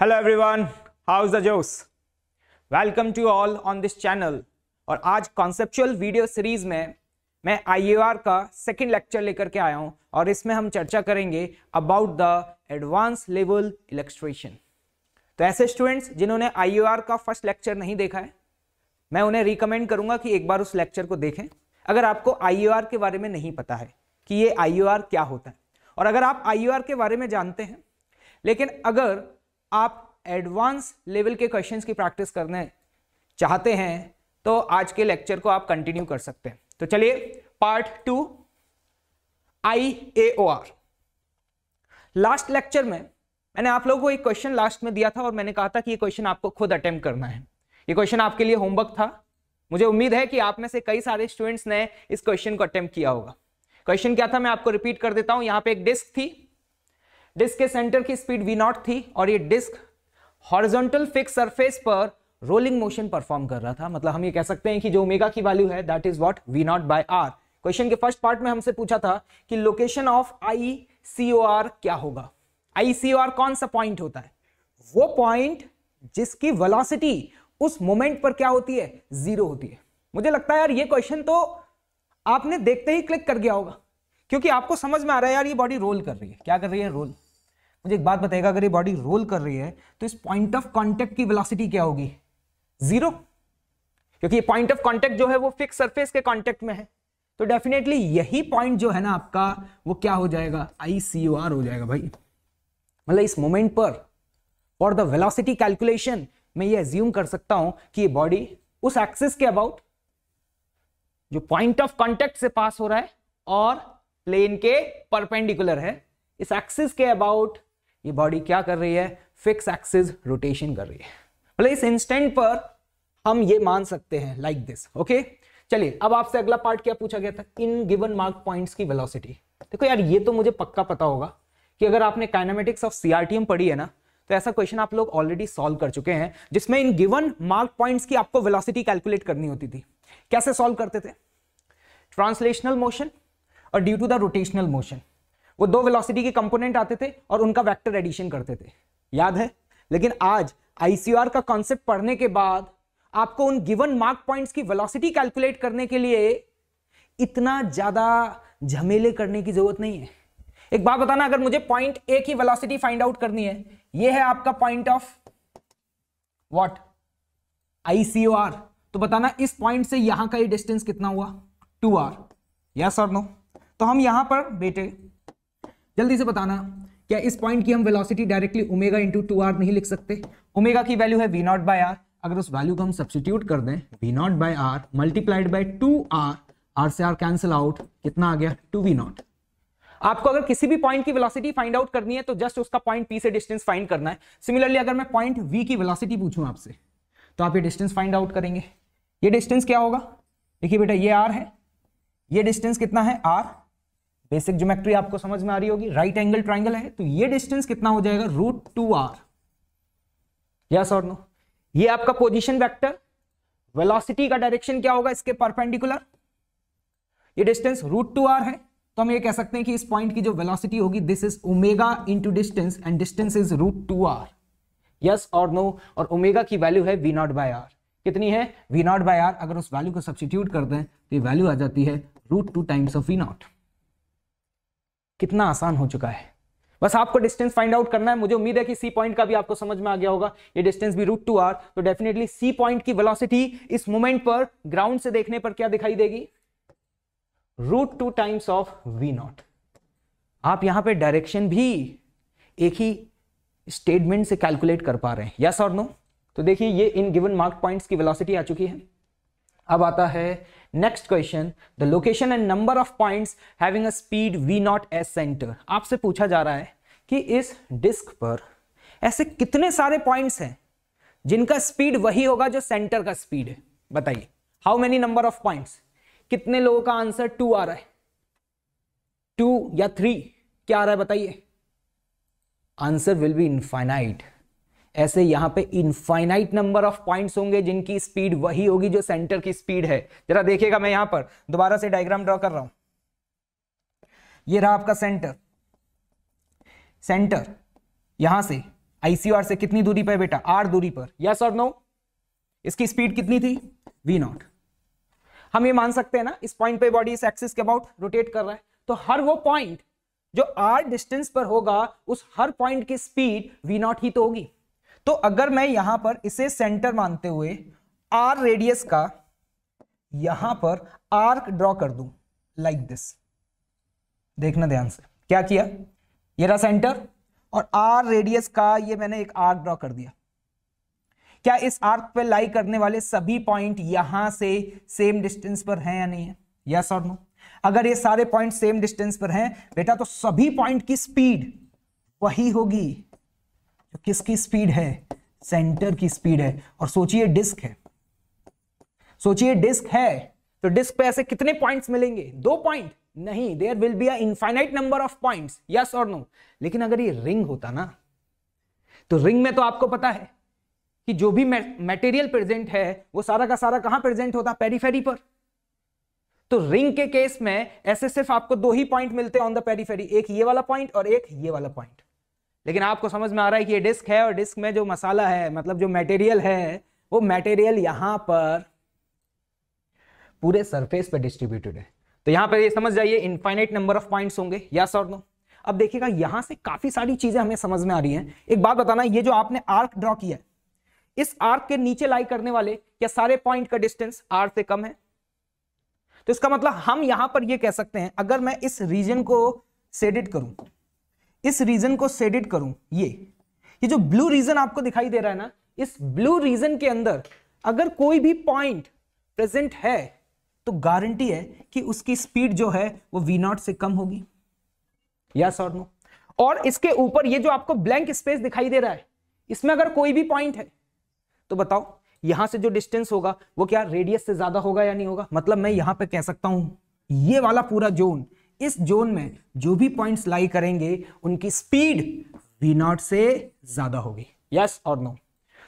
Hello everyone how is the जोस welcome to all on this channel और आज conceptual video series में मैं आईयूआर का सेकंड लेक्चर लेकर के आया हूं और इसमें हम चर्चा करेंगे अबाउट द एडवांस लेवल इलेक्ट्रेशन तो ऐसे स्टूडेंट्स जिन्होंने आईयूआर का फर्स्ट लेक्चर नहीं देखा है मैं उन्हें रिकमेंड करूंगा कि एक बार उस लेक्चर को देखें अगर आपको आई के बारे में नहीं पता है कि ये आई क्या होता है और अगर आप आई के बारे में जानते हैं लेकिन अगर आप एडवांस लेवल के क्वेश्चंस की प्रैक्टिस करने चाहते हैं तो आज के लेक्चर को आप कंटिन्यू कर सकते हैं तो चलिए part two I A O R last lecture में मैंने आप लोगों को एक क्वेश्चन लास्ट में दिया था और मैंने कहा था कि ये क्वेश्चन आपको खुद अटेम्प्ट करना है ये क्वेश्चन आपके लिए होमवर्क था मुझे उम्मीद है कि आप में से कई सारे स्टूडेंट्स ने इस क्वेश्चन को अटेम्प्ट किया होगा क्वेश्चन क्या था मैं आपको रिपीट कर देता हूं यहां पे एक डिस्क थी डिस्क के सेंटर की स्पीड वी नॉट थी और ये डिस्क हॉरिजॉन्टल फिक्स सरफेस पर रोलिंग मोशन परफॉर्म कर रहा था मतलब हम ये कह सकते हैं कि जो ओमेगा की वैल्यू है that is what V naught by R question के फर्स्ट पार्ट में हमसे पूछा था कि location of I C O R क्या होगा आई सी ओ आर कौन सा पॉइंट होता है वो पॉइंट जिसकी वेलोसिटी उस मोमेंट पर क्या होती है जीरो होती है मुझे लगता है यार ये क्वेश्चन तो आपने देखते ही क्लिक कर गया होगा क्योंकि आपको समझ में आ रहा है यार ये बॉडी रोल कर रही है क्या कर रही है रोल मुझे एक बात बताएगा अगर ये बॉडी रोल कर रही है तो इस पॉइंट ऑफ कॉन्टेक्ट की वेलासिटी क्या होगी जीरो क्योंकि ये पॉइंट ऑफ कॉन्टेक्ट जो है वो फिक्स सरफेस के कॉन्टेक्ट में है तो डेफिनेटली यही पॉइंट जो है ना आपका वो क्या हो जाएगा आई हो जाएगा भाई मतलब इस मोमेंट पर फॉर द वेलोसिटी कैलकुलेशन मैं ये एज्यूम कर सकता हूं कि ये बॉडी उस एक्सिस के अबाउट जो पॉइंट ऑफ कॉन्टेक्ट से पास हो रहा है और प्लेन के परपेंडिकुलर है इस एक्सिस के अबाउट ये बॉडी क्या कर रही है फिक्स एक्सिस रोटेशन कर रही है मतलब इस इंस्टेंट पर हम ये मान सकते हैं लाइक दिस ओके चलिए अब आपसे अगला पार्ट क्या पूछा गया था इन गिवन मार्क पॉइंट्स की वेलोसिटी देखो यार ये तो मुझे पक्का पता होगा कि अगर आपने काइनामेटिक्स ऑफ सीआरटीएम पढ़ी है ना तो ऐसा क्वेश्चन आप लोग ऑलरेडी सॉल्व कर चुके हैं जिसमें इन गिवन मार्क पॉइंट्स की आपको वेलोसिटी कैलकुलेट करनी होती थी कैसे सॉल्व करते थे ट्रांसलेशनल मोशन और due to the rotational motion वो दो वेलोसिटी के कंपोनेंट आते थे और उनका वेक्टर एडिशन करते थे याद है लेकिन आज आईसीआर का कॉन्सेप्ट पढ़ने के बाद आपको उन गिवन मार्क पॉइंट्स की वेलोसिटी कैलकुलेट करने के लिए इतना ज्यादा झमेले करने की जरूरत नहीं है एक बात बताना अगर मुझे पॉइंट ए की वेलोसिटी फाइंड आउट करनी है यह है आपका पॉइंट ऑफ व्हाट आईसीओआर तो बताना इस पॉइंट से यहां का ये डिस्टेंस कितना हुआ टू आर यस और नो तो हम यहां पर बेटे जल्दी से बताना क्या इस पॉइंट की हम velocity directly omega into two R नहीं लिख सकते ओमेगा की वैल्यू है वी नॉट बाय आर अगर उस वैल्यू को हम सब्सिट्यूट कर दें V naught by R multiplied by two R R से आर कैंसिल आउट कितना आ गया टू वी नॉट आपको अगर किसी भी पॉइंट की वेलोसिटी फाइंड आउट करनी है तो जस्ट उसका पॉइंट पी से डिस्टेंस फाइंड करना है सिमिलरली अगर मैं पॉइंट वी की वेलोसिटी पूछूं आपसे तो आप ये डिस्टेंस फाइंड आउट करेंगे ये डिस्टेंस क्या होगा देखिए बेटा ये आर है ये डिस्टेंस कितना है आर बेसिक ज्योमेट्री आपको समझ में आ रही होगी राइट एंगल ट्राइंगल है तो ये डिस्टेंस कितना हो जाएगा रूट टू आर यस और नो ये आपका पोजिशन वैक्टर वेलॉसिटी का डायरेक्शन क्या होगा इसके परपेंडिकुलर ये डिस्टेंस रूट टू आर है तो हम ये कह सकते हैं कि इस पॉइंट की जो वेलोसिटी होगी this is omega into distance and distance is root two R yes और नो और ओमेगा की वैल्यू है वी नॉट बाय आर कितनी है वी नॉट बाय आर अगर उस वैल्यू को सब्सटीट्यूट कर दें तो ये वैल्यू आ जाती है root two times of V naught कितना आसान हो चुका है बस आपको डिस्टेंस फाइंड आउट करना है मुझे उम्मीद है कि सी पॉइंट का भी आपको समझ में आ गया होगा ये डिस्टेंस भी रूट टू आर तो डेफिनेटली सी पॉइंट की वेलोसिटी इस मोमेंट पर ग्राउंड से देखने पर क्या दिखाई देगी root two times of V naught आप यहां पे डायरेक्शन भी एक ही स्टेटमेंट से कैलकुलेट कर पा रहे हैं यस और नो तो देखिए ये इन गिवन मार्क पॉइंट की वेलोसिटी आ चुकी है अब आता है next question the location and number of points having a speed V naught as centre आपसे पूछा जा रहा है कि इस डिस्क पर ऐसे कितने सारे पॉइंट्स हैं जिनका स्पीड वही होगा जो सेंटर का स्पीड है बताइए how many number of points कितने लोगों का आंसर टू आ रहा है टू या थ्री क्या आ रहा है बताइए आंसर विल बी इनफाइनाइट ऐसे यहां पे इनफाइनाइट नंबर ऑफ पॉइंट्स होंगे जिनकी स्पीड वही होगी जो सेंटर की स्पीड है जरा देखिएगा मैं यहां पर दोबारा से डायग्राम ड्रॉ कर रहा हूं ये रहा आपका सेंटर सेंटर यहां से आईसीआर से कितनी दूरी पर बेटा आर दूरी पर यस और नो इसकी स्पीड कितनी थी वी नॉट हम ये मान सकते हैं ना इस पॉइंट पे बॉडी इस एक्सिस के अबाउट रोटेट कर रहा है तो हर वो पॉइंट जो आर डिस्टेंस पर होगा उस हर पॉइंट की स्पीड वी नॉट ही तो होगी तो अगर मैं यहां पर इसे सेंटर मानते हुए आर रेडियस का यहां पर आर्क ड्रॉ कर दू लाइक दिस देखना ध्यान से क्या किया ये रहा सेंटर और आर रेडियस का ये मैंने एक आर्क ड्रॉ कर दिया क्या इस आर्क पे लाई करने वाले सभी पॉइंट यहां से सेम डिस्टेंस पर हैं या नहीं है यस और नो अगर ये सारे पॉइंट सेम डिस्टेंस पर हैं बेटा तो सभी पॉइंट की स्पीड वही होगी जो तो किसकी स्पीड है सेंटर की स्पीड है और सोचिए डिस्क है सोचिए डिस्क है तो डिस्क पे ऐसे कितने पॉइंट्स मिलेंगे दो पॉइंट नहीं there will be a infinite number of point yes और नो लेकिन अगर ये रिंग होता ना तो रिंग में तो आपको पता है कि जो भी मेटेरियल प्रेजेंट है वो सारा का सारा कहां प्रेजेंट होता पेरीफेरी पर तो रिंग के केस में ऐसे सिर्फ आपको दो ही पॉइंट मिलते हैं ऑन द पेरीफेरी एक ये वाला पॉइंट और एक ये वाला पॉइंट लेकिन आपको समझ में आ रहा है कि ये डिस्क है और डिस्क में जो मसाला है मतलब जो मटेरियल है वो मटेरियल यहां पर पूरे सरफेस पर डिस्ट्रीब्यूटेड है तो यहां पर ये समझ जाइए इनफाइनाइट नंबर ऑफ पॉइंट होंगे या सर नो अब देखिएगा यहां से काफी सारी चीजें हमें समझ में आ रही है एक बात बताना ये जो आपने आर्क ड्रॉ किया है इस आर्क के नीचे लाई करने वाले क्या सारे पॉइंट का डिस्टेंस आर से कम है तो इसका मतलब हम यहां पर ये कह सकते हैं अगर मैं इस रीजन को सेडिट करूं इस रीजन को सेडिट करूं ये ये जो ब्लू रीजन आपको दिखाई दे रहा है ना इस ब्लू रीजन के अंदर अगर कोई भी पॉइंट प्रेजेंट है तो गारंटी है कि उसकी स्पीड जो है वो वी नॉट से कम होगी या सॉर नो और इसके ऊपर ये जो आपको ब्लैंक स्पेस दिखाई दे रहा है इसमें अगर कोई भी पॉइंट है तो बताओ यहां से जो डिस्टेंस होगा वो क्या रेडियस से ज्यादा होगा या नहीं होगा मतलब मैं यहां पर कह सकता हूं ये वाला पूरा जोन इस जोन में जो भी पॉइंट्स लाई करेंगे उनकी स्पीड वी नॉट से ज्यादा होगी यस और नो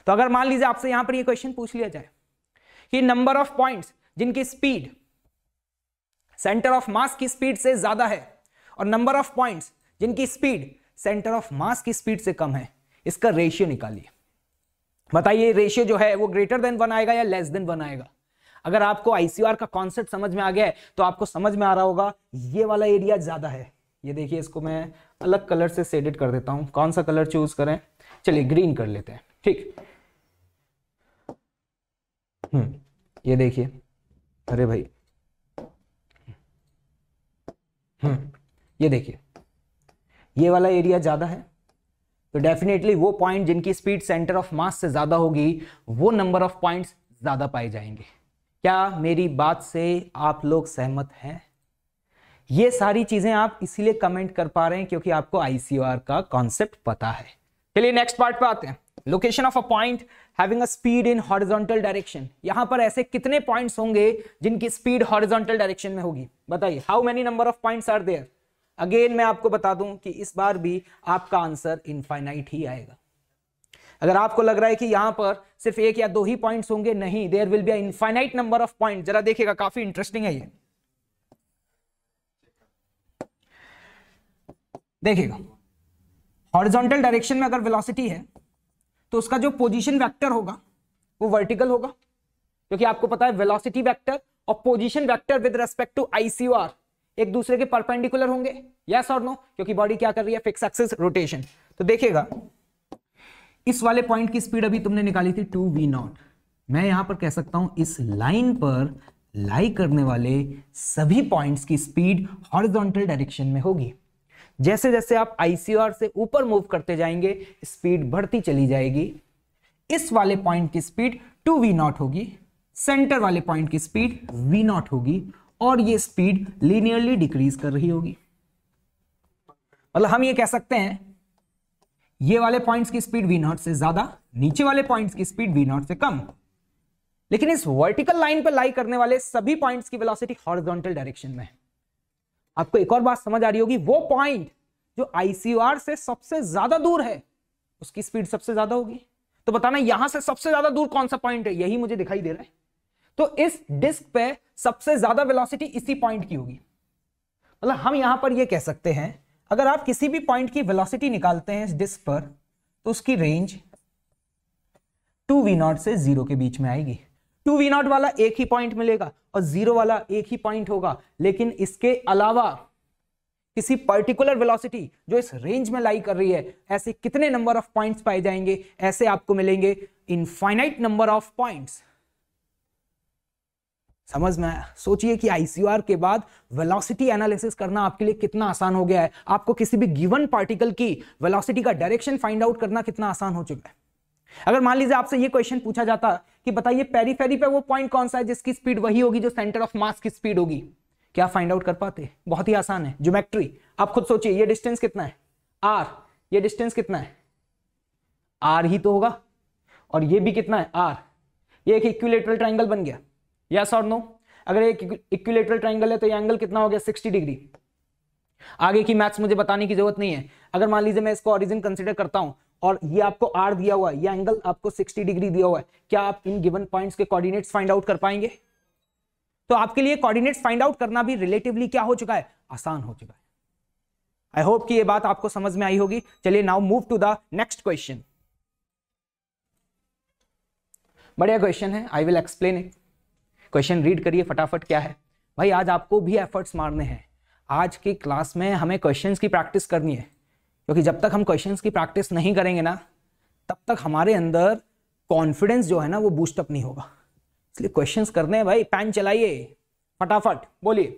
तो अगर मान लीजिए आपसे यहां पर ये क्वेश्चन पूछ लिया जाए कि नंबर ऑफ पॉइंट्स जिनकी स्पीड सेंटर ऑफ मास की स्पीड से ज्यादा है और नंबर ऑफ पॉइंट्स जिनकी स्पीड सेंटर ऑफ मास की स्पीड से कम है इसका रेशियो निकालिए बताइए रेशियो जो है वो ग्रेटर देन वन आएगा या लेस देन वन आएगा अगर आपको आईसीआर का कॉन्सेप्ट समझ में आ गया है तो आपको समझ में आ रहा होगा ये वाला एरिया ज्यादा है ये देखिए इसको मैं अलग कलर से सेडेड कर देता हूं कौन सा कलर चूज करें चलिए ग्रीन कर लेते हैं ठीक हम्म ये देखिए अरे भाई हम्म ये देखिए ये वाला एरिया ज्यादा है तो डेफिनेटली वो पॉइंट जिनकी स्पीड सेंटर ऑफ मास से ज्यादा होगी वो नंबर ऑफ पॉइंट्स ज्यादा पाए जाएंगे क्या मेरी बात से आप लोग सहमत हैं ये सारी चीजें आप इसीलिए कमेंट कर पा रहे हैं क्योंकि आपको आईसीआर का कॉन्सेप्ट पता है चलिए नेक्स्ट पार्ट पे आते हैं location of a point having a speed in horizontal direction यहां पर ऐसे कितने पॉइंट्स होंगे जिनकी स्पीड हॉरिजॉन्टल डायरेक्शन में होगी बताइए how many number of points are there again मैं आपको बता दूं कि इस बार भी आपका आंसर इनफाइनाइट ही आएगा अगर आपको लग रहा है कि यहां पर सिर्फ एक या दो ही पॉइंट होंगे नहीं there will be infinite number of point जरा देखिएगा काफी इंटरेस्टिंग है ये देखिएगा हॉरिजॉन्टल डायरेक्शन में अगर वेलोसिटी है तो उसका जो पोजीशन वेक्टर होगा वो वर्टिकल होगा क्योंकि आपको पता है वेलोसिटी वेक्टर और position vector with respect to ICR एक दूसरे के परपेंडिकुलर होंगे यस और नो क्योंकि बॉडी क्या कर रही है फिक्स एक्सिस रोटेशन तो देखिएगा इस वाले पॉइंट की स्पीड अभी तुमने निकाली थी टू वी नॉट मैं यहां पर कह सकता हूं इस लाइन पर लाई करने वाले सभी पॉइंट्स की स्पीड हॉरिजॉन्टल डायरेक्शन में होगी जैसे जैसे आप आईसीआर से ऊपर मूव करते जाएंगे स्पीड बढ़ती चली जाएगी इस वाले पॉइंट की स्पीड टू वी नॉट होगी सेंटर वाले पॉइंट की स्पीड वी नॉट होगी और ये स्पीड लीनियरली डिक्रीज कर रही होगी मतलब हम ये कह सकते हैं ये वाले पॉइंट्स की स्पीड वी नॉट से ज्यादा नीचे वाले पॉइंट्स की स्पीड वी नॉट से कम लेकिन इस वर्टिकल लाइन पर लाई करने वाले सभी पॉइंट्स की वेलोसिटी हॉरिजॉन्टल डायरेक्शन में है आपको एक और बात समझ आ रही होगी वो पॉइंट जो आईसीआर से सबसे ज्यादा दूर है उसकी स्पीड सबसे ज्यादा होगी तो बताना यहां से सबसे ज्यादा दूर कौन सा पॉइंट है यही मुझे दिखाई दे रहा है तो इस डिस्क पे सबसे ज्यादा वेलोसिटी इसी पॉइंट की होगी मतलब हम यहां पर ये कह सकते हैं अगर आप किसी भी पॉइंट की वेलोसिटी निकालते हैं इस डिस्क पर तो उसकी रेंज टू वी नॉट से जीरो के बीच में आएगी टू वी नॉट वाला एक ही पॉइंट मिलेगा और जीरो वाला एक ही पॉइंट होगा लेकिन इसके अलावा किसी पर्टिकुलर वेलोसिटी जो इस रेंज में लाई कर रही है ऐसे कितने नंबर ऑफ पॉइंट्स पाए जाएंगे ऐसे आपको मिलेंगे इनफाइनाइट नंबर ऑफ पॉइंट्स समझ में सोचिए कि आईसीआर के बाद वेलोसिटी एनालिसिस करना आपके लिए कितना आसान हो गया है आपको किसी भी गिवन पार्टिकल की वेलोसिटी का डायरेक्शन फाइंड आउट करना कितना आसान हो चुका है अगर मान लीजिए आपसे ये क्वेश्चन पूछा जाता कि बताइए पेरीफेरी पे वो पॉइंट कौन सा है जिसकी स्पीड वही होगी जो सेंटर ऑफ मास की स्पीड होगी क्या फाइंड आउट कर पाते बहुत ही आसान है ज्योमेट्री आप खुद सोचिए ये डिस्टेंस कितना है आर ये डिस्टेंस कितना है आर ही तो होगा और ये भी कितना है आर ये एक इक्विलेटरल ट्राइंगल बन गया यस और नो अगर एक इक्विलेटरल ट्राइंगल है तो ये एंगल कितना हो गया सिक्सटी डिग्री आगे की मैथ्स मुझे बताने की जरूरत नहीं है अगर मान लीजिए मैं इसको ऑरिजिन कंसिडर करता हूं और ये आपको आर दिया हुआ है ये एंगल आपको सिक्सटी डिग्री दिया हुआ है क्या आप इन गिवन पॉइंट्स के कॉर्डिनेट्स फाइंड आउट कर पाएंगे तो आपके लिए कोऑर्डिनेट्स फाइंड आउट करना भी रिलेटिवली क्या हो चुका है आसान हो चुका है आई होप कि ये बात आपको समझ में आई होगी चलिए now move to the next question बढ़िया क्वेश्चन है I will explain it question read करिए फटाफट क्या है भाई आज आपको भी एफर्ट्स मारने हैं आज की क्लास में हमें क्वेश्चंस की प्रैक्टिस करनी है क्योंकि जब तक हम क्वेश्चंस की प्रैक्टिस नहीं करेंगे ना तब तक हमारे अंदर कॉन्फिडेंस जो है ना वो बूस्टअप नहीं होगा इसलिए क्वेश्चंस करने हैं भाई पैन चलाइए फटाफट बोलिए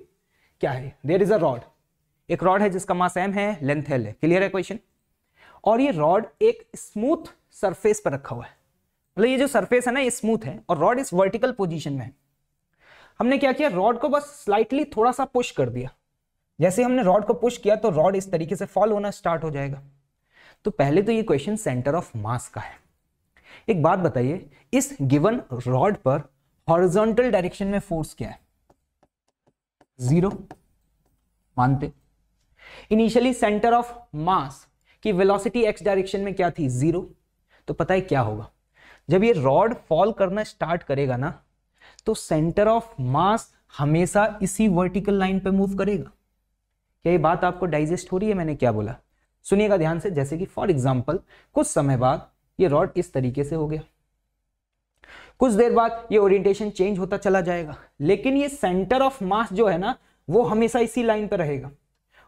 क्या है देर इज अ रॉड एक रॉड है जिसका मास एम है लेंथ एल है क्लियर है क्वेश्चन और ये रॉड एक स्मूथ सरफेस पर रखा हुआ है मतलब ये जो सरफेस है ना ये स्मूथ है और रॉड इस वर्टिकल पोजीशन में है हमने क्या किया रॉड को बस स्लाइटली थोड़ा सा पुश कर दिया जैसे हमने रॉड को पुश किया तो रॉड इस तरीके से फॉल होना स्टार्ट हो जाएगा तो पहले तो ये क्वेश्चन सेंटर ऑफ मास का है एक बात बताइए इस गिवन रॉड पर हॉरिजॉन्टल डायरेक्शन में फोर्स क्या है जीरो मानते इनिशियली सेंटर ऑफ मास की वेलोसिटी एक्स डायरेक्शन में क्या थी जीरो तो पता है क्या होगा जब ये रॉड फॉल करना स्टार्ट करेगा ना तो सेंटर ऑफ मास हमेशा इसी वर्टिकल लाइन पे मूव करेगा क्या ये बात आपको डाइजेस्ट हो रही है मैंने क्या बोला सुनिएगा ध्यान से जैसे कि फॉर एग्जाम्पल कुछ समय बाद ये रॉड इस तरीके से हो गया कुछ देर बाद ये ओरिएंटेशन चेंज होता चला जाएगा लेकिन ये सेंटर ऑफ मास जो है ना वो हमेशा इसी लाइन पर रहेगा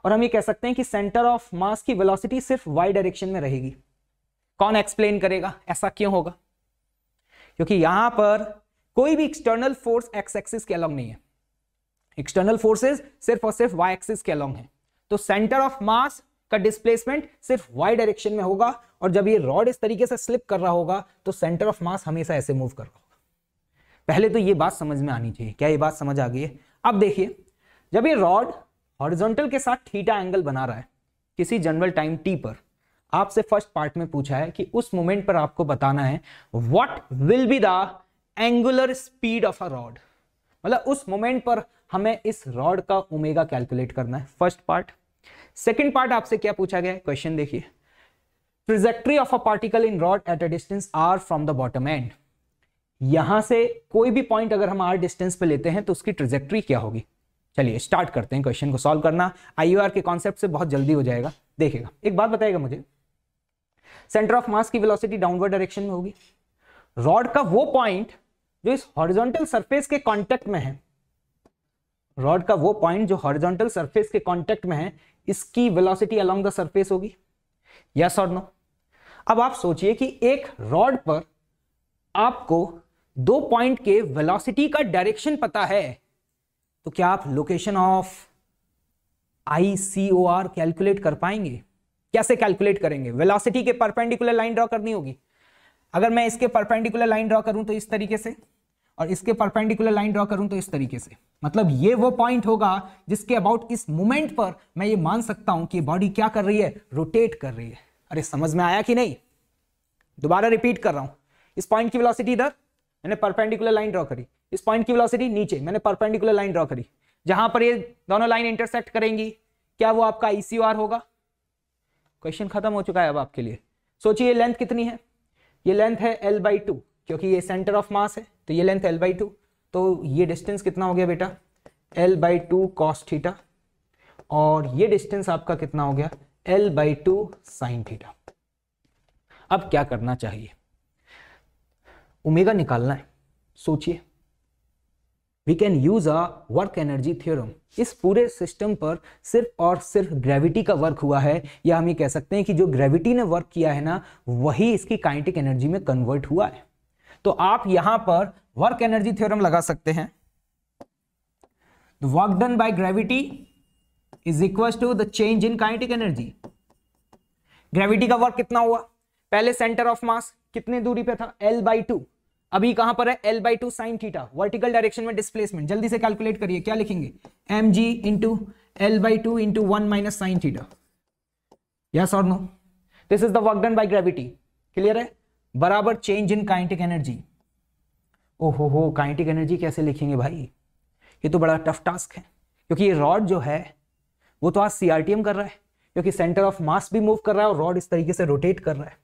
और हम ये कह सकते हैं कि सेंटर ऑफ मास की वेलोसिटी सिर्फ वाई डायरेक्शन में रहेगी कौन एक्सप्लेन करेगा ऐसा क्यों होगा क्योंकि यहां पर कोई भी एक्सटर्नल फोर्स एक्स एक्सिस के अलॉन्ग नहीं है एक्सटर्नल फोर्सेस सिर्फ और सिर्फ वाई एक्सिस के अलॉन्ग है तो सेंटर ऑफ मास का डिस्प्लेसमेंट सिर्फ वाई डायरेक्शन में होगा और जब ये रॉड इस तरीके से स्लिप कर रहा होगा तो सेंटर ऑफ मास हमेशा ऐसे मूव कर रहा होगा पहले तो ये बात समझ में आनी चाहिए क्या ये बात समझ आ गई है अब देखिए जब ये रॉड हॉरिजॉन्टल के साथ थीटा एंगल बना रहा है किसी जनरल टाइम टी पर आपसे फर्स्ट पार्ट में पूछा है कि उस मोमेंट पर आपको बताना है what will be the angular speed of a rod मतलब उस मोमेंट पर हमें इस रॉड का ओमेगा कैलकुलेट करना है फर्स्ट पार्ट सेकेंड पार्ट आपसे क्या पूछा गया है क्वेश्चन देखिए trajectory of a particle in rod at a distance R from the bottom end यहां से कोई भी पॉइंट अगर हम आर डिस्टेंस पे लेते हैं तो उसकी ट्रिजेक्ट्री क्या होगी चलिए स्टार्ट करते हैं क्वेश्चन को सॉल्व करना आईयूआर के कॉन्सेप्ट से बहुत जल्दी हो जाएगा देखेगा एक बात बताएगा मुझे सेंटर ऑफ मास की वेलोसिटी डाउनवर्ड डायरेक्शन में होगी रॉड का वो पॉइंट जो इस हॉरिजॉन्टल सरफेस के कांटेक्ट में है रॉड का वो पॉइंट जो हॉरिजॉन्टल सरफेस के कांटेक्ट में है इसकी वेलोसिटी अलोंग द सरफेस होगी यस और नो अब आप सोचिए कि एक रॉड पर आपको दो पॉइंट के वेलोसिटी का डायरेक्शन पता है तो क्या आप location of I C O R calculate कर पाएंगे कैसे कैलकुलेट करेंगे वेलोसिटी के परपेंडिकुलर लाइन ड्रॉ करनी होगी अगर मैं इसके परपेंडिकुलर लाइन ड्रॉ करूं तो इस तरीके से और इसके परपेंडिकुलर लाइन ड्रॉ करूं तो इस तरीके से मतलब ये वो पॉइंट होगा जिसके अबाउट इस मोमेंट पर मैं ये मान सकता हूं कि बॉडी क्या कर रही है रोटेट कर रही है अरे समझ में आया कि नहीं दोबारा रिपीट कर रहा हूं इस पॉइंट की वेलोसिटी इधर मैंने परपेंडिकुलर लाइन ड्रॉ करी इस पॉइंट की वेलोसिटी नीचे मैंने परपेंडिकुलर लाइन ड्रॉ करी जहां पर ये दोनों लाइन इंटरसेक्ट करेंगी क्या वो आपका ईसीआर e होगा क्वेश्चन खत्म हो चुका है अब आपके लिए सोचिए लेंथ कितनी है ये लेंथ है एल बाई टू क्योंकि ये सेंटर ऑफ मास है तो ये लेंथ एल बाई टू तो ये डिस्टेंस कितना हो गया बेटा L by two cos theta और ये डिस्टेंस आपका कितना हो गया L by two sine theta अब क्या करना चाहिए उमेगा निकालना है सोचिए we can use a work energy theorem इस पूरे सिस्टम पर सिर्फ और सिर्फ ग्रेविटी का वर्क हुआ है या हम ये कह सकते हैं कि जो ग्रेविटी ने वर्क किया है ना वही इसकी काइनेटिक एनर्जी में कन्वर्ट हुआ है तो आप यहां पर वर्क एनर्जी थ्योरम लगा सकते हैं work done by gravity is equal to the change in kinetic energy gravity का वर्क कितना हुआ पहले सेंटर ऑफ मास कितने दूरी पे था एल बाई टू अभी कहां पर है L by two sine theta vertical direction में डिस्प्लेसमेंट जल्दी से कैलकुलेट करिए क्या लिखेंगे M G into L by two into one minus sine theta yes और no this is the work done by gravity clear है बराबर चेंज इन काइंटिक एनर्जी ओहो हो काइंटिक एनर्जी कैसे लिखेंगे भाई ये तो बड़ा टफ टास्क है क्योंकि ये रॉड जो है वो तो आज सीआरटीएम कर रहा है क्योंकि सेंटर ऑफ मास भी मूव कर रहा है और रॉड इस तरीके से रोटेट कर रहा है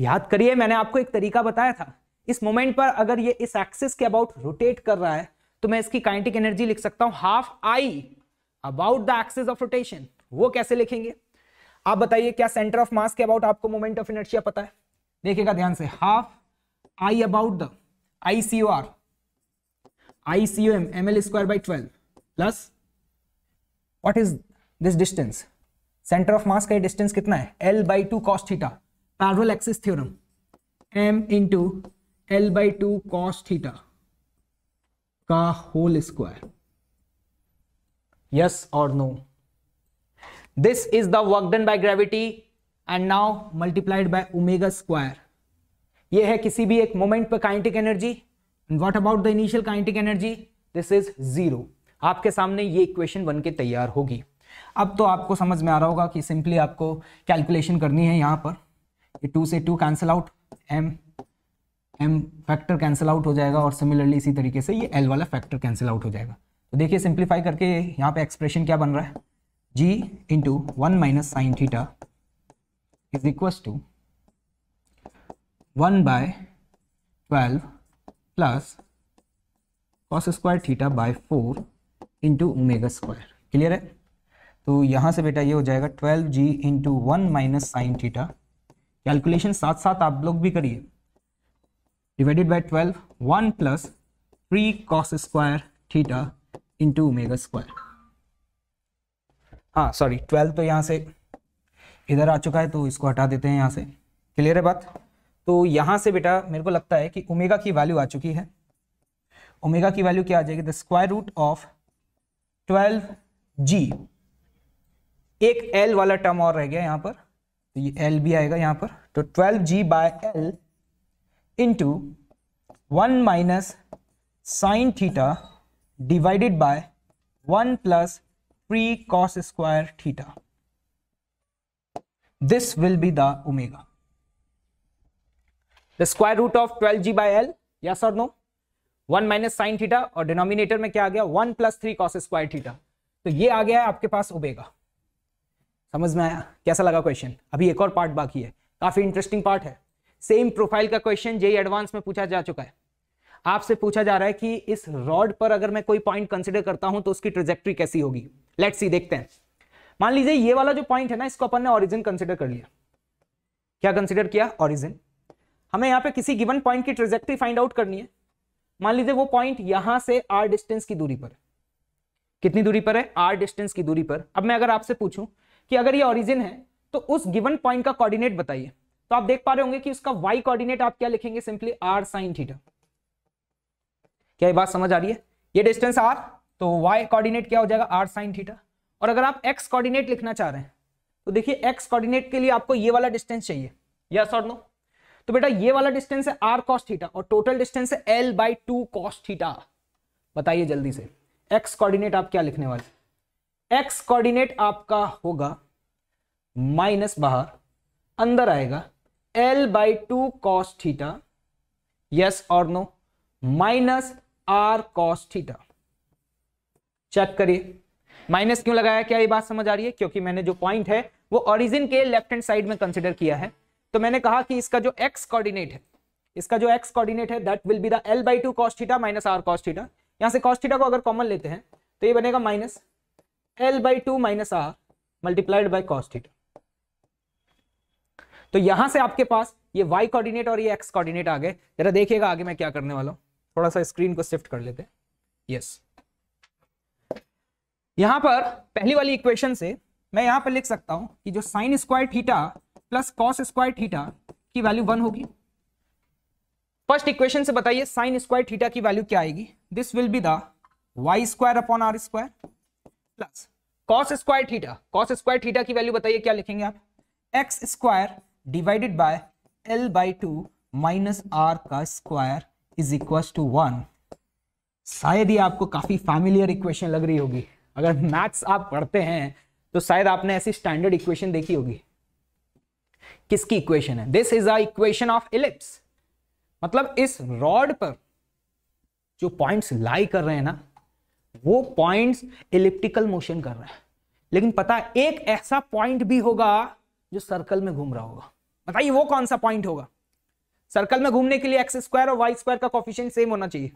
याद करिए मैंने आपको एक तरीका बताया था इस मोमेंट पर अगर ये इस एक्सिस के अबाउट रोटेट कर रहा है तो मैं इसकी काइंटिक एनर्जी लिख सकता हूं half I about the axis of rotation वो कैसे लिखेंगे आप बताइए क्या सेंटर ऑफ मास के अबाउट आपको मोमेंट ऑफ इनर्शिया पता है देखिएगा ध्यान से half I about the I C R I C M M L square by twelve plus what is this distance centre of mass का ये डिस्टेंस कितना है L by two cos theta parallel axis theorem M into L by two cos theta का whole square yes और no this is the work done by gravity and now multiplied by omega square ये है किसी भी एक moment पर kinetic energy and what about the initial kinetic energy this is zero आपके सामने ये इक्वेशन बन के तैयार होगी अब तो आपको समझ में आ रहा होगा कि सिंपली आपको कैलकुलेशन करनी है यहाँ पर टू से two cancel out M M factor cancel out हो जाएगा और सिमिलरली इसी तरीके से ये एल वाला फैक्टर कैंसिल आउट हो जाएगा तो देखिए सिंप्लीफाई करके यहाँ पे एक्सप्रेशन क्या बन रहा है G into one minus sine theta is equals to 1 by 12 plus cos square theta by 4 into omega square clear hai तो यहाँ से बेटा ये हो जाएगा twelve G into one minus sine theta calculation साथ साथ आप लोग भी करिए divided by twelve one plus three cos square theta into omega square हाँ सॉरी ट्वेल्व तो यहाँ से इधर आ चुका है तो इसको हटा देते हैं यहाँ से क्लियर है बात तो यहाँ से बेटा मेरे को लगता है कि ओमेगा की वैल्यू आ चुकी है ओमेगा की वैल्यू क्या आ जाएगी the square root of twelve G एक एल वाला टर्म और रह गया यहाँ पर तो ये एल भी आएगा यहाँ पर तो twelve G by L into one minus sine theta divided by one plus three cos square theta This will be the omega. The square root of 12g by L, yes or no? 1 minus sine theta और denominator में क्या आ गया 1 plus three cos square theta तो ये आ गया है आपके पास ओबेगा समझ में आया कैसा लगा क्वेश्चन अभी एक और पार्ट बाकी है काफी इंटरेस्टिंग पार्ट है सेम प्रोफाइल का क्वेश्चन जे एडवांस में पूछा जा चुका है आपसे पूछा जा रहा है कि इस रॉड पर अगर मैं कोई पॉइंट कंसिडर करता हूं तो उसकी ट्रेजेक्ट्री कैसी होगी लेट्स सी देखते हैं मान लीजिए ये वाला जो पॉइंट है ना इसको अपन ने ऑरिजिन कंसिडर कर लिया क्या कंसिडर किया ऑरिजिन हमें यहाँ पे किसी गिवन पॉइंट की ट्रेजेक्ट्री फाइंड आउट करनी है मान लीजिए वो पॉइंट यहां से आर डिस्टेंस की दूरी पर है कितनी दूरी पर है आर डिस्टेंस की दूरी पर अब मैं अगर आपसे पूछूं कि अगर ये ऑरिजिन है तो उस गिवन पॉइंट का कोऑर्डिनेट बताइए तो आप देख पा रहे होंगे कि उसका वाई कोऑर्डिनेट आप क्या लिखेंगे सिंपली आर साइन थीटा क्या ये बात समझ आ रही है ये डिस्टेंस आर तो वाई कोऑर्डिनेट क्या हो जाएगा आर साइन थीटा और अगर आप एक्स कोऑर्डिनेट लिखना चाह रहे हैं तो देखिए एक्स कोऑर्डिनेट के लिए आपको ये वाला डिस्टेंस चाहिए यस और नो तो बेटा ये वाला डिस्टेंस है आर कॉस थीटा और टोटल डिस्टेंस है L by two cos theta बताइए जल्दी से एक्स कोऑर्डिनेट आप क्या लिखने वाले एक्स कोऑर्डिनेट आपका होगा माइनस बाहर अंदर आएगा L by two cos theta yes और no minus R cos theta check करिए माइनस क्यों लगाया क्या ये बात समझ आ रही है क्योंकि मैंने जो पॉइंट है वो ऑरिजिन के लेफ्ट हैंड साइड में कंसिडर किया है तो मैंने कहा कि इसका जो एक्स कॉर्डिनेट है इसका जो एक्स कॉर्डिनेट है that will be the L by two cos theta minus R cos theta यहाँ से कॉस्टिटा को अगर कॉमन लेते हैं तो ये बनेगा minus L by two minus R multiplied by cos theta तो यहां से आपके पास ये y कोऑर्डिनेट और ये x कोऑर्डिनेट आ गए जरा देखिएगा आगे मैं क्या करने वाला हूं थोड़ा सा स्क्रीन को शिफ्ट कर लेते हैं यस yes. यहां पर पहली वाली इक्वेशन से मैं यहां पर लिख सकता हूं कि जो sine square theta plus cos square theta की वैल्यू वन होगी फर्स्ट इक्वेशन से बताइए साइन स्क्वायर थीटा की वैल्यू क्या आएगी this will be the Y square upon R square plus cos square theta cos square theta की value बताइए क्या लिखेंगे आप X square divided by L by two minus R का square is equal to one शायद ही आपको काफी फैमिलियर इक्वेशन लग रही होगी अगर मैथ्स आप पढ़ते हैं तो शायद आपने ऐसी स्टैंडर्ड इक्वेशन देखी होगी किसकी इक्वेशन है this is a equation of ellipse मतलब इस रॉड पर जो पॉइंट्स लाई कर रहे हैं ना वो पॉइंट्स इलिप्टिकल मोशन कर रहे हैं लेकिन पता है एक ऐसा पॉइंट भी होगा जो सर्कल में घूम रहा होगा बताइए वो कौन सा पॉइंट होगा सर्कल में घूमने के लिए एक्स स्क्वायर और वाई स्क्वायर का कॉफिशियंट सेम होना चाहिए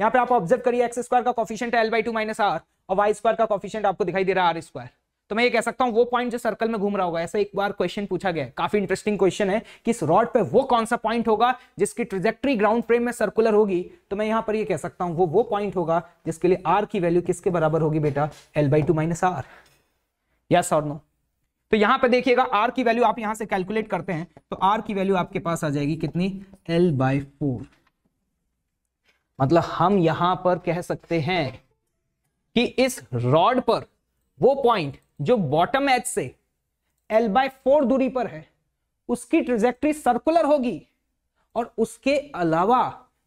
यहाँ पे आप ऑब्जर्व करिए एक्स स्क्वायर का coefficient L by two minus R और वाई स्क्वायर का कॉफिशियंट आपको दिखाई दे रहा है आर स्क्वायर तो मैं ये कह सकता हूँ वो पॉइंट जो सर्कल में घूम रहा होगा ऐसा एक बार क्वेश्चन पूछा गया काफी इंटरेस्टिंग क्वेश्चन है कि इस रॉड पे वो कौन सा पॉइंट होगा जिसकी ट्रिजेक्ट्री ग्राउंड फ्रेम में सर्कुलर होगी तो मैं यहाँ पर ये कह सकता हूँ वो वो पॉइंट होगा जिसके लिए आर की वैल्यू किसके बराबर होगी बेटा L by two minus R yes और नो तो यहाँ पर देखिएगा आर की वैल्यू आप यहाँ से कैलकुलेट करते हैं तो आर की वैल्यू आपके पास आ जाएगी कितनी एल बाई फोर मतलब हम यहां पर कह सकते हैं कि इस रॉड पर वो पॉइंट जो बॉटम एच से एल बाय फोर दूरी पर है उसकी ट्रिजेक्ट्री सर्कुलर होगी और उसके अलावा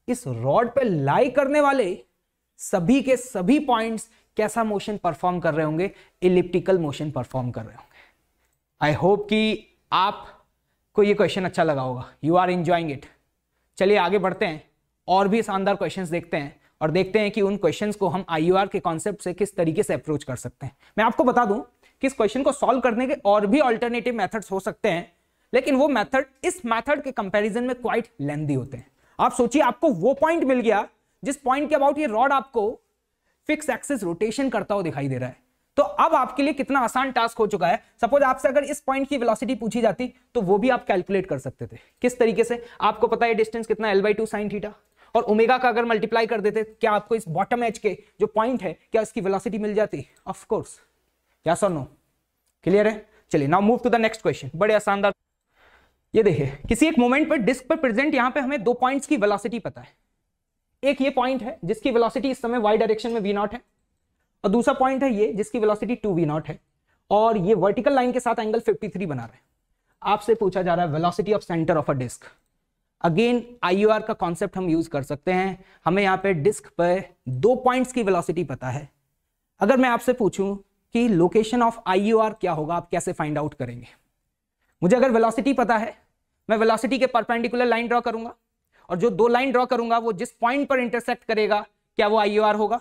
इस रॉड पर लाई करने वाले सभी के सभी पॉइंट्स कैसा मोशन परफॉर्म कर रहे होंगे इलिप्टिकल मोशन परफॉर्म कर रहे होंगे आई होप कि आप को ये क्वेश्चन अच्छा लगा होगा यू आर इंजॉइंग इट चलिए आगे बढ़ते हैं और भी शानदार क्वेश्चन देखते हैं और देखते हैं कि उन क्वेश्चन को हम आई के कॉन्सेप्ट से किस तरीके से अप्रोच कर सकते हैं मैं आपको बता दूं कि इस क्वेश्चन को सॉल्व करने के और भी ऑल्टरनेटिव मैथड्स हो सकते हैं लेकिन वो मेथड इस मेथड के कंपैरिजन में क्वाइट लेंदी होते हैं आप सोचिए आपको वो पॉइंट मिल गया जिस पॉइंट के अबाउट ये रॉड आपको फिक्स एक्सिस रोटेशन करता हुआ दिखाई दे रहा है तो अब आपके लिए कितना आसान टास्क हो चुका है सपोज आपसे अगर इस पॉइंट की वेलोसिटी पूछी जाती तो वो भी आप कैलकुलेट कर सकते थे किस तरीके से आपको पता है डिस्टेंस कितना L by two sine theta और ओमेगा का अगर मल्टीप्लाई कर देते क्या आपको इस बॉटम एच के जो पॉइंट है क्या इसकी वेलोसिटी मिल जाती ऑफ कोर्स यस और नो क्लियर है चलिए now move to the next question बड़े आसानदार ये देखिए किसी एक मोमेंट पर डिस्क पर प्रेजेंट यहां पे हमें दो पॉइंट्स की वेलोसिटी पता है एक ये पॉइंट है जिसकी वेलोसिटी इस समय वाई डायरेक्शन में वी नॉट है और दूसरा पॉइंट है ये जिसकी वेलोसिटी टू वी नॉट है और ये वर्टिकल लाइन के साथ एंगल 53 बना रहे हैं आपसे पूछा जा रहा है velocity of centre of a disc again R का कॉन्सेप्ट हम यूज कर सकते हैं हमें यहाँ पे डिस्क पर दो पॉइंट्स की वेलोसिटी पता है अगर मैं आपसे पूछूं कि लोकेशन ऑफ आर क्या होगा आप कैसे फाइंड आउट करेंगे मुझे अगर वेलोसिटी पता है मैं वेलोसिटी के परपेंडिकुलर लाइन ड्रॉ करूंगा और जो दो लाइन ड्रॉ करूंगा वो जिस पॉइंट पर इंटरसेक्ट करेगा क्या वो आर होगा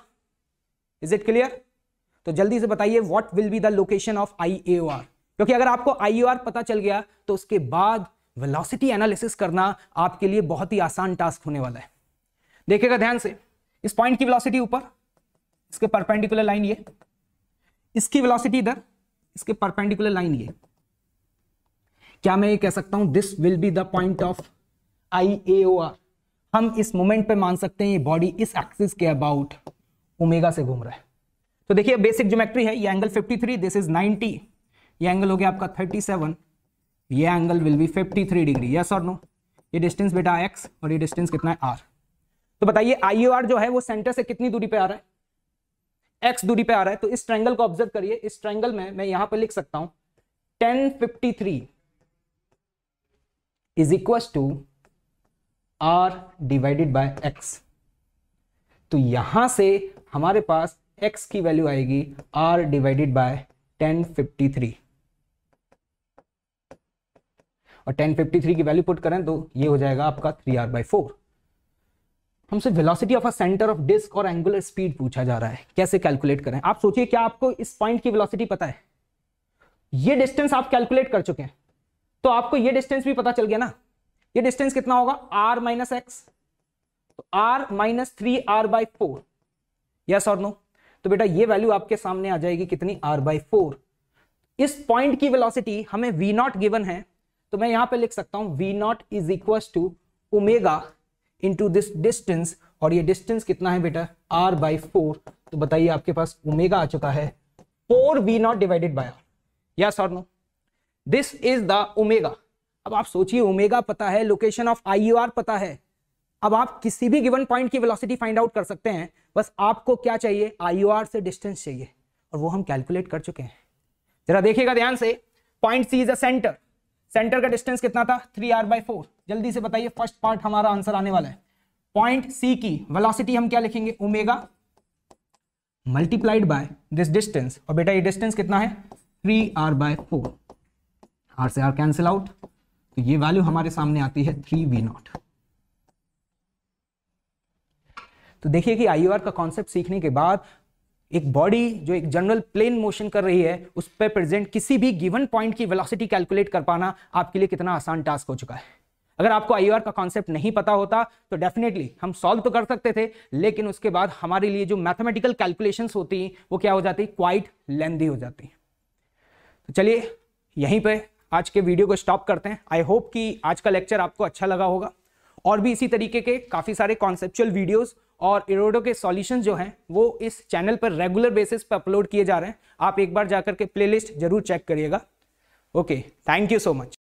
इज इट क्लियर तो जल्दी से बताइए what will be the location of IAOR क्योंकि अगर आपको आर पता चल गया तो उसके बाद वेलोसिटी एनालिसिस करना आपके लिए बहुत ही आसान टास्क होने वाला है देखिएगा ध्यान से इस पॉइंट की वेलोसिटी ऊपर इसके परपेंडिकुलर लाइन ये इसकी वेलोसिटी इधर इसके परपेंडिकुलर लाइन ये क्या मैं ये कह सकता हूं this will be the point of I A O R हम इस मोमेंट पे मान सकते हैं ये बॉडी इस एक्सिस के अबाउट ओमेगा से घूम रहा है तो देखिए बेसिक ज्योमेट्री है ये एंगल 53 दिस इज 90 ये एंगल हो गया आपका 37 ये angle will be 53 degree yes और नो ये डिस्टेंस बेटा एक्स और ये डिस्टेंस कितना है आर तो बताइए आई जो है वो सेंटर से कितनी दूरी पे आ रहा है एक्स दूरी पे आ रहा है तो इस ट्रैंगल को ऑब्जर्व करिए इस ट्रैंगल में मैं यहां पर लिख सकता हूं tan fifty three is equals to R divided by X तो यहां से हमारे पास एक्स की वैल्यू आएगी R divided by tan fifty three और 1053 की वैल्यू पुट करें तो ये हो जाएगा आपका थ्री आर बाई फोर हमसे velocity of a centre of disc और एंगुलर स्पीड पूछा जा रहा है कैसे कैलकुलेट करें आप सोचिए क्या आपको इस पॉइंट की वेलोसिटी पता है ये डिस्टेंस आप कैलकुलेट कर चुके हैं तो आपको ये डिस्टेंस भी पता चल गया ना ये डिस्टेंस कितना होगा आर माइनस एक्स तो R minus three R by four yes और नो तो बेटा ये वैल्यू आपके सामने आ जाएगी कितनी आर बाई फोर इस पॉइंट की वेलोसिटी हमें वी नॉट गिवन है तो मैं यहां पे लिख सकता हूं V naught is equal to omega into this distance और ये डिस्टेंस कितना है बेटा आर बाई फोर तो बताइए आपके पास उमेगा आ चुका है four V naught divided by R yes और no this is the omega अब आप सोचिए उमेगा पता है location of I U R पता है अब आप किसी भी गिवन पॉइंट की वेलोसिटी फाइंड आउट कर सकते हैं बस आपको क्या चाहिए आई यू आर से डिस्टेंस चाहिए और वो हम कैलकुलेट कर चुके हैं जरा देखिएगा ध्यान से point C is a centre centre का डिस्टेंस कितना था थ्री आर बाई फोर जल्दी से बताइए फर्स्ट पार्ट हमारा आंसर आने वाला है पॉइंट सी की वेलोसिटी हम क्या लिखेंगे omega multiplied by this distance और बेटा ये डिस्टेंस कितना है three R by four R से आर कैंसिल आउट तो ये वैल्यू हमारे सामने आती है थ्री वी नॉट तो देखिए कि आई का कॉन्सेप्ट सीखने के बाद एक बॉडी जो एक जनरल प्लेन मोशन कर रही है उस पर प्रेजेंट किसी भी गिवन पॉइंट की वेलोसिटी कैलकुलेट कर पाना आपके लिए कितना आसान टास्क हो चुका है अगर आपको आई का कॉन्सेप्ट नहीं पता होता तो डेफिनेटली हम सॉल्व तो कर सकते थे लेकिन उसके बाद हमारे लिए जो मैथमेटिकल कैलकुलेशंस होती हैं वो क्या हो जाती क्वाइट लेंदी हो जाती तो चलिए यहीं पर आज के वीडियो को स्टॉप करते हैं आई होप कि आज का लेक्चर आपको अच्छा लगा होगा और भी इसी तरीके के काफ़ी सारे कॉन्सेप्चुअल वीडियोज़ और इरोडो के सॉल्यूशन जो हैं वो इस चैनल पर रेगुलर बेसिस पर अपलोड किए जा रहे हैं आप एक बार जाकर के प्लेलिस्ट जरूर चेक करिएगा okay thank you so much